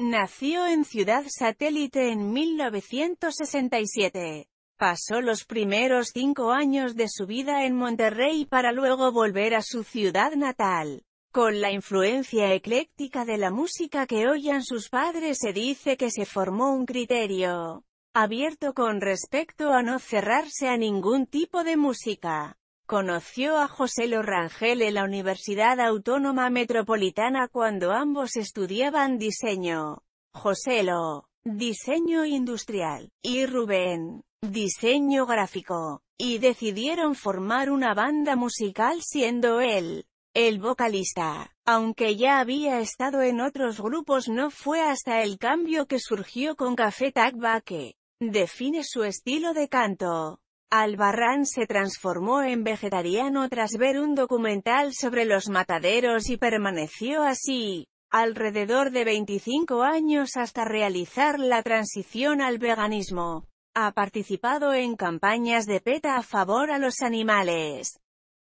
Nació en Ciudad Satélite en 1967. Pasó los primeros cinco años de su vida en Monterrey para luego volver a su ciudad natal. Con la influencia ecléctica de la música que oían sus padres se dice que se formó un criterio abierto con respecto a no cerrarse a ningún tipo de música. Conoció a José Rangel en la Universidad Autónoma Metropolitana cuando ambos estudiaban diseño. José diseño industrial, y Rubén, diseño gráfico, y decidieron formar una banda musical siendo él el vocalista. Aunque ya había estado en otros grupos no fue hasta el cambio que surgió con Café Tagba que define su estilo de canto. Albarrán se transformó en vegetariano tras ver un documental sobre los mataderos y permaneció así, alrededor de 25 años hasta realizar la transición al veganismo. Ha participado en campañas de PETA a favor a los animales.